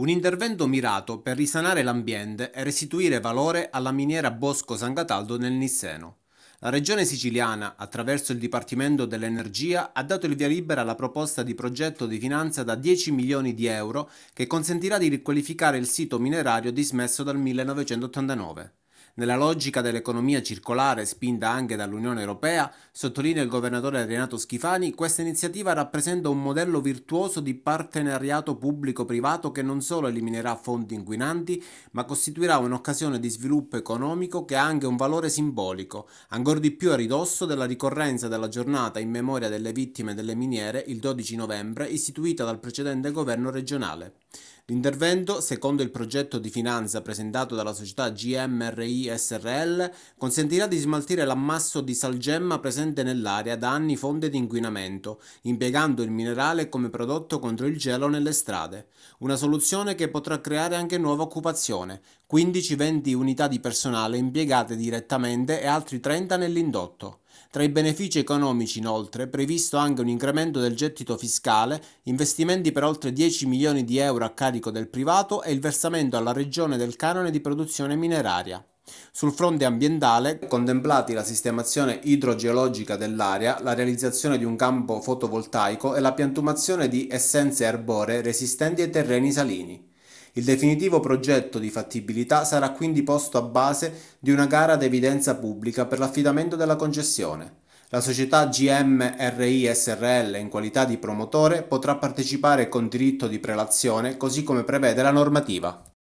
Un intervento mirato per risanare l'ambiente e restituire valore alla miniera Bosco San Cataldo nel Nisseno. La regione siciliana, attraverso il Dipartimento dell'Energia, ha dato il via libera alla proposta di progetto di finanza da 10 milioni di euro che consentirà di riqualificare il sito minerario dismesso dal 1989. Nella logica dell'economia circolare, spinta anche dall'Unione Europea, sottolinea il governatore Renato Schifani, questa iniziativa rappresenta un modello virtuoso di partenariato pubblico-privato che non solo eliminerà fonti inquinanti, ma costituirà un'occasione di sviluppo economico che ha anche un valore simbolico, ancor di più a ridosso della ricorrenza della giornata in memoria delle vittime delle miniere il 12 novembre, istituita dal precedente governo regionale. L'intervento, secondo il progetto di finanza presentato dalla società GMRI SRL, consentirà di smaltire l'ammasso di salgemma presente nell'area da anni fonte di inquinamento, impiegando il minerale come prodotto contro il gelo nelle strade. Una soluzione che potrà creare anche nuova occupazione, 15-20 unità di personale impiegate direttamente e altri 30 nell'indotto. Tra i benefici economici, inoltre, è previsto anche un incremento del gettito fiscale, investimenti per oltre 10 milioni di euro a carico del privato e il versamento alla Regione del canone di produzione mineraria. Sul fronte ambientale, contemplati la sistemazione idrogeologica dell'area, la realizzazione di un campo fotovoltaico e la piantumazione di essenze arboree resistenti ai terreni salini. Il definitivo progetto di fattibilità sarà quindi posto a base di una gara ad evidenza pubblica per l'affidamento della concessione. La società GMRI SRL in qualità di promotore potrà partecipare con diritto di prelazione così come prevede la normativa.